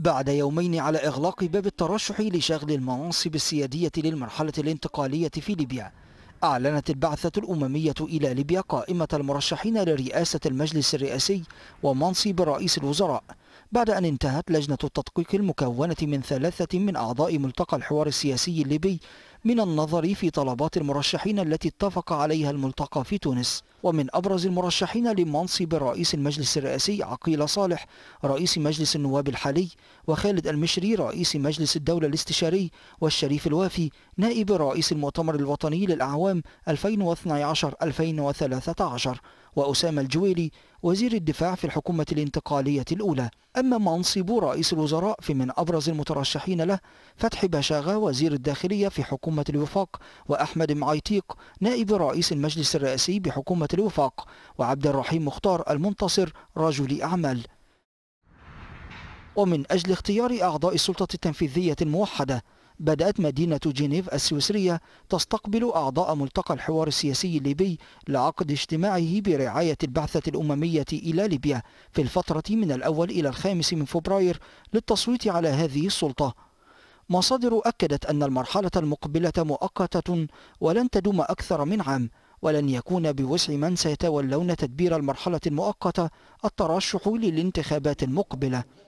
بعد يومين على إغلاق باب الترشح لشغل المناصب السيادية للمرحلة الانتقالية في ليبيا أعلنت البعثة الأممية إلى ليبيا قائمة المرشحين لرئاسة المجلس الرئاسي ومنصب رئيس الوزراء بعد أن انتهت لجنة التدقيق المكونة من ثلاثة من أعضاء ملتقى الحوار السياسي الليبي من النظر في طلبات المرشحين التي اتفق عليها الملتقى في تونس ومن أبرز المرشحين لمنصب رئيس المجلس الرئاسي عقيل صالح رئيس مجلس النواب الحالي وخالد المشري رئيس مجلس الدولة الاستشاري والشريف الوافي نائب رئيس المؤتمر الوطني للأعوام 2012-2013 وأسامة الجويلي وزير الدفاع في الحكومة الانتقالية الأولى أما منصب رئيس الوزراء فمن أبرز المترشحين له فتحي باشاغا وزير الداخلية في حكومة بحكومة الوفاق وأحمد معيتيق نائب رئيس المجلس الرئاسي بحكومة الوفاق وعبد الرحيم مختار المنتصر رجل أعمال ومن أجل اختيار أعضاء السلطة التنفيذية الموحدة بدأت مدينة جنيف السويسرية تستقبل أعضاء ملتقى الحوار السياسي الليبي لعقد اجتماعه برعاية البعثة الأممية إلى ليبيا في الفترة من الأول إلى الخامس من فبراير للتصويت على هذه السلطة مصادر أكدت أن المرحلة المقبلة مؤقتة ولن تدوم أكثر من عام ولن يكون بوسع من سيتولون تدبير المرحلة المؤقتة الترشح للانتخابات المقبلة